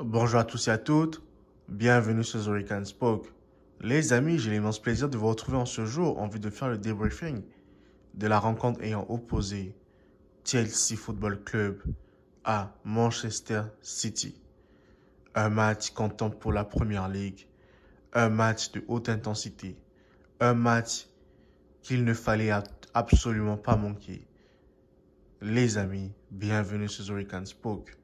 Bonjour à tous et à toutes, bienvenue sur Zorican Spoke. Les amis, j'ai l'immense plaisir de vous retrouver en ce jour en vue de faire le débriefing de la rencontre ayant opposé Chelsea Football Club à Manchester City. Un match comptant pour la Première League, un match de haute intensité, un match qu'il ne fallait absolument pas manquer. Les amis, bienvenue sur Zorican Spoke.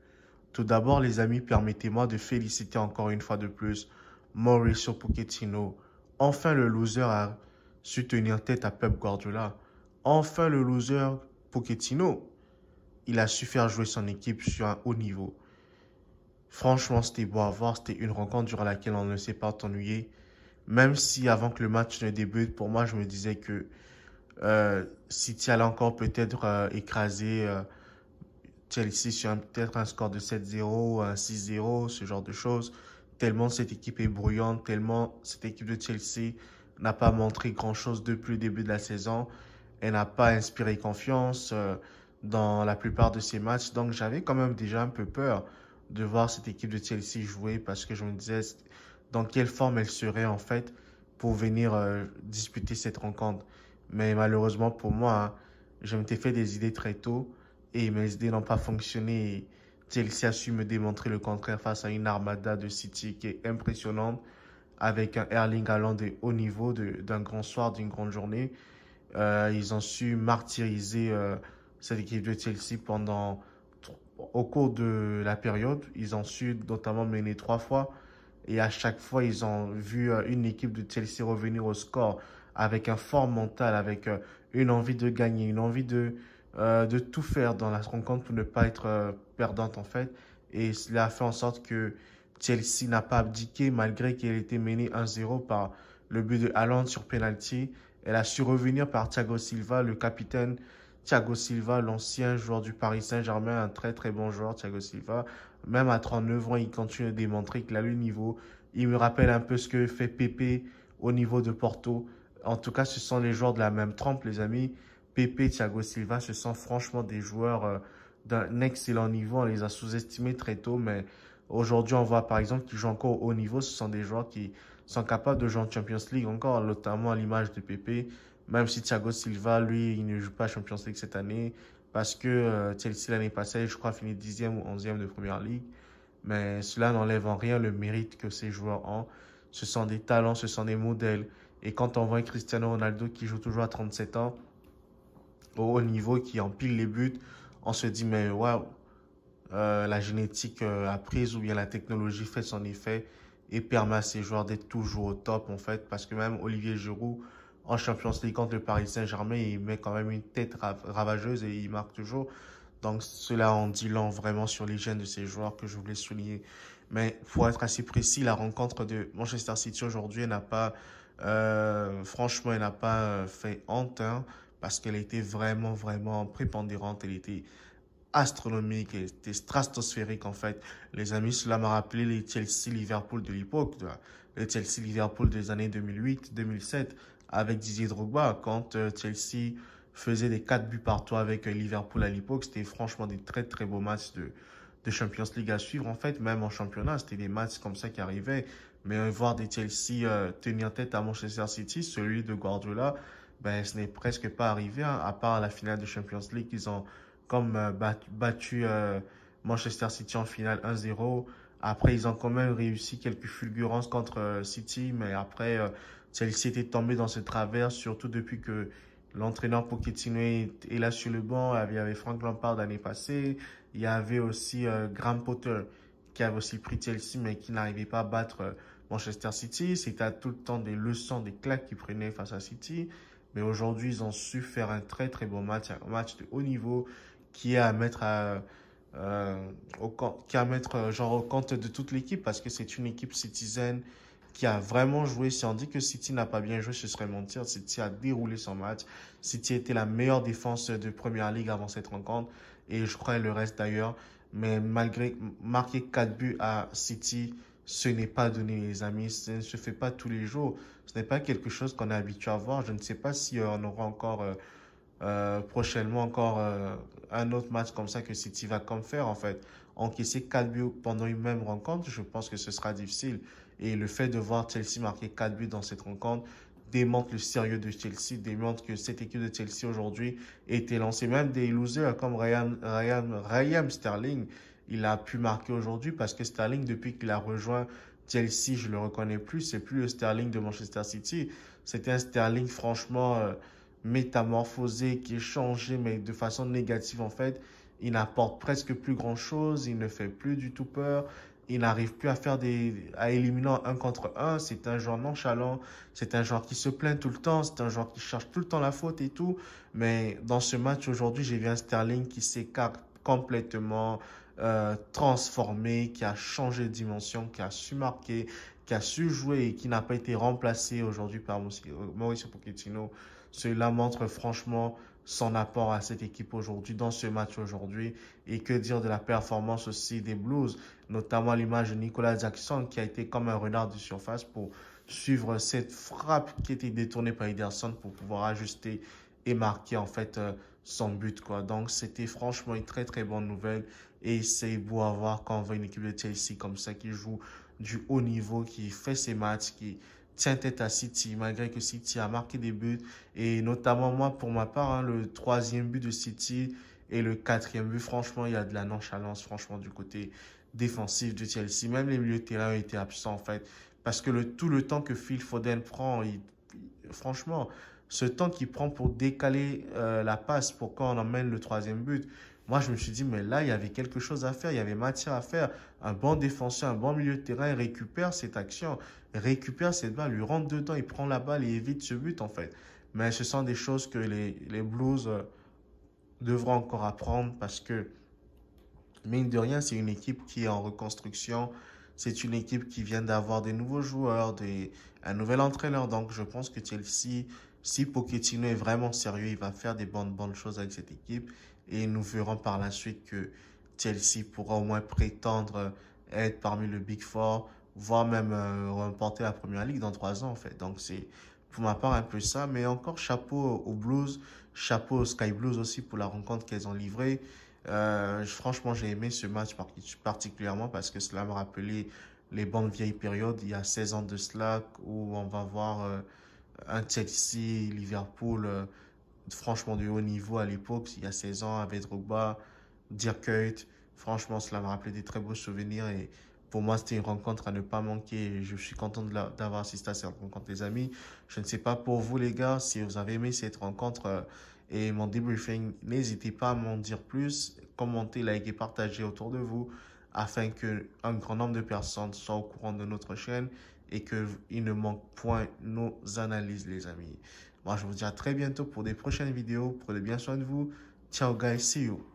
Tout d'abord, les amis, permettez-moi de féliciter encore une fois de plus Mauricio Pochettino. Enfin, le loser a su tenir tête à Pep Guardiola. Enfin, le loser Pochettino. Il a su faire jouer son équipe sur un haut niveau. Franchement, c'était beau à voir. C'était une rencontre durant laquelle on ne s'est pas ennuyé. Même si avant que le match ne débute, pour moi, je me disais que si euh, City allait encore peut-être euh, écraser euh, Chelsea sur peut-être un score de 7-0, 6-0, euh, ce genre de choses. Tellement cette équipe est bruyante, tellement cette équipe de Chelsea n'a pas montré grand-chose depuis le début de la saison. Elle n'a pas inspiré confiance euh, dans la plupart de ses matchs. Donc j'avais quand même déjà un peu peur de voir cette équipe de Chelsea jouer parce que je me disais dans quelle forme elle serait en fait pour venir euh, disputer cette rencontre. Mais malheureusement pour moi, hein, je m'étais fait des idées très tôt et MSD n'ont pas fonctionné. Chelsea a su me démontrer le contraire face à une armada de City qui est impressionnante avec un Erling allant de haut niveau d'un grand soir, d'une grande journée. Euh, ils ont su martyriser euh, cette équipe de Chelsea pendant au cours de la période. Ils ont su notamment mener trois fois et à chaque fois ils ont vu euh, une équipe de Chelsea revenir au score avec un fort mental, avec une envie de gagner, une envie de euh, de tout faire dans la rencontre pour ne pas être euh, perdante en fait. Et cela a fait en sorte que Chelsea n'a pas abdiqué malgré qu'elle était menée 1-0 par le but de Haaland sur penalty. Elle a su revenir par Thiago Silva, le capitaine Thiago Silva, l'ancien joueur du Paris Saint-Germain, un très très bon joueur Thiago Silva. Même à 39 ans, il continue de démontrer qu'il a le niveau. Il me rappelle un peu ce que fait Pepe au niveau de Porto. En tout cas, ce sont les joueurs de la même trempe, les amis. Pepe, Thiago Silva, ce sont franchement des joueurs euh, d'un excellent niveau. On les a sous-estimés très tôt, mais aujourd'hui, on voit par exemple qu'ils jouent encore au haut niveau. Ce sont des joueurs qui sont capables de jouer en Champions League encore, notamment à l'image de Pepe. Même si Thiago Silva, lui, il ne joue pas Champions League cette année parce que euh, Chelsea l'année passée, je crois, fini 10e ou 11e de Première League, Mais cela n'enlève en rien le mérite que ces joueurs ont. Ce sont des talents, ce sont des modèles. Et quand on voit Cristiano Ronaldo qui joue toujours à 37 ans, au haut niveau qui empile les buts, on se dit, mais waouh, euh, la génétique euh, a prise, ou bien la technologie fait son effet et permet à ces joueurs d'être toujours au top, en fait, parce que même Olivier Giroud, en Champions League contre le Paris Saint-Germain, il met quand même une tête ravageuse et il marque toujours. Donc cela en dit long vraiment sur l'hygiène de ces joueurs que je voulais souligner. Mais pour être assez précis, la rencontre de Manchester City aujourd'hui n'a pas, euh, franchement, elle n'a pas fait honte. Hein parce qu'elle était vraiment, vraiment prépondérante, elle était astronomique, elle était stratosphérique en fait. Les amis, cela m'a rappelé les Chelsea-Liverpool de l'époque, les Chelsea-Liverpool des années 2008-2007 avec Didier Drogba, quand euh, Chelsea faisait des 4 buts partout avec euh, Liverpool à l'époque, c'était franchement des très très beaux matchs de, de Champions League à suivre en fait, même en championnat, c'était des matchs comme ça qui arrivaient, mais euh, voir des Chelsea tenir tête à Manchester City, celui de Guardiola, ben, ce n'est presque pas arrivé, hein, à part la finale de Champions League. Ils ont comme euh, battu, euh, Manchester City en finale 1-0. Après, ils ont quand même réussi quelques fulgurances contre euh, City, mais après, Chelsea était tombée dans ce travers, surtout depuis que l'entraîneur Pochettino est là sur le banc. Il y avait Frank Lampard l'année passée. Il y avait aussi Graham Potter qui avait aussi pris Chelsea, mais qui n'arrivait pas à battre Manchester City. C'était tout le temps des leçons, des claques qu'il prenait face à City. Mais aujourd'hui, ils ont su faire un très très bon match, un match de haut niveau qui est à mettre euh, euh, au, qui à mettre euh, genre au compte de toute l'équipe parce que c'est une équipe citizen qui a vraiment joué. Si on dit que City n'a pas bien joué, ce serait mentir. City a déroulé son match. City était la meilleure défense de Première Ligue avant cette rencontre et je crois le reste d'ailleurs. Mais malgré marquer 4 buts à City, ce n'est pas donné les amis, ça ne se fait pas tous les jours. Ce n'est pas quelque chose qu'on est habitué à voir. Je ne sais pas si euh, on aura encore euh, euh, prochainement encore un autre match comme ça que City va comme faire en fait. Encaisser 4 buts pendant une même rencontre, je pense que ce sera difficile. Et le fait de voir Chelsea marquer 4 buts dans cette rencontre démontre le sérieux de Chelsea, démontre que cette équipe de Chelsea aujourd'hui était lancée. Même des losers comme Ryan, Ryan, Ryan Sterling, il a pu marquer aujourd'hui parce que Sterling, depuis qu'il a rejoint Chelsea, je le reconnais plus. C'est plus le Sterling de Manchester City. C'était un Sterling franchement euh, métamorphosé, qui est changé, mais de façon négative en fait. Il n'apporte presque plus grand chose. Il ne fait plus du tout peur. Il n'arrive plus à faire des, à éliminer un contre un. C'est un joueur nonchalant. C'est un joueur qui se plaint tout le temps. C'est un joueur qui cherche tout le temps la faute et tout. Mais dans ce match aujourd'hui, j'ai vu un Sterling qui s'écarte complètement euh, transformé, qui a changé de dimension, qui a su marquer, qui a su jouer et qui n'a pas été remplacé aujourd'hui par euh, Mauricio Pochettino. Cela montre franchement son apport à cette équipe aujourd'hui, dans ce match aujourd'hui. Et que dire de la performance aussi des Blues, notamment l'image de Nicolas Jackson qui a été comme un renard de surface pour suivre cette frappe qui était détournée par Ederson pour pouvoir ajuster et marquer en fait euh, son but. quoi. Donc, c'était franchement une très, très bonne nouvelle. Et c'est beau à voir quand on voit une équipe de Chelsea comme ça qui joue du haut niveau, qui fait ses matchs, qui tient tête à City, malgré que City a marqué des buts. Et notamment, moi, pour ma part, hein, le troisième but de City et le quatrième but, franchement, il y a de la nonchalance, franchement, du côté défensif de Chelsea. Même les milieux de terrain étaient absents, en fait. Parce que le, tout le temps que Phil Foden prend, il, franchement, ce temps qu'il prend pour décaler euh, la passe pour qu'on on emmène le troisième but. Moi, je me suis dit, mais là, il y avait quelque chose à faire, il y avait matière à faire. Un bon défenseur, un bon milieu de terrain récupère cette action, récupère cette balle, lui rentre dedans, il prend la balle et évite ce but, en fait. Mais ce sont des choses que les, Blues euh, devront encore apprendre parce que, mine de rien, c'est une équipe qui est en reconstruction. C'est une équipe qui vient d'avoir des nouveaux joueurs, des, un nouvel entraîneur. Donc, je pense que Chelsea si Pochettino est vraiment sérieux, il va faire des bonnes, bonnes choses avec cette équipe. Et nous verrons par la suite que Chelsea pourra au moins prétendre euh, être parmi le Big Four, voire même euh, remporter la Première Ligue dans trois ans, en fait. Donc, c'est pour ma part un peu ça. Mais encore chapeau aux Blues, chapeau aux Sky Blues aussi pour la rencontre qu'elles ont livrée. Euh, franchement, j'ai aimé ce match particulièrement parce que cela m'a rappelé les bonnes vieilles périodes, il y a 16 ans de Slack, où on va voir un Chelsea, Liverpool, euh, franchement du haut niveau à l'époque, il y a 16 ans, avec Drogba, Dirk Kuyt, franchement, cela m'a rappelé des très beaux souvenirs et pour moi, c'était une rencontre à ne pas manquer. Je suis content d'avoir assisté à cette rencontre, les amis. Je ne sais pas pour vous, les gars, si vous avez aimé cette rencontre euh, et mon debriefing, n'hésitez pas à m'en dire plus, commenter, liker, partager autour de vous afin qu'un grand nombre de personnes soient au courant de notre chaîne et qu'il ne manque point nos analyses, les amis. Moi, je vous dis à très bientôt pour des prochaines vidéos. Prenez bien soin de vous. Ciao, guys. See you.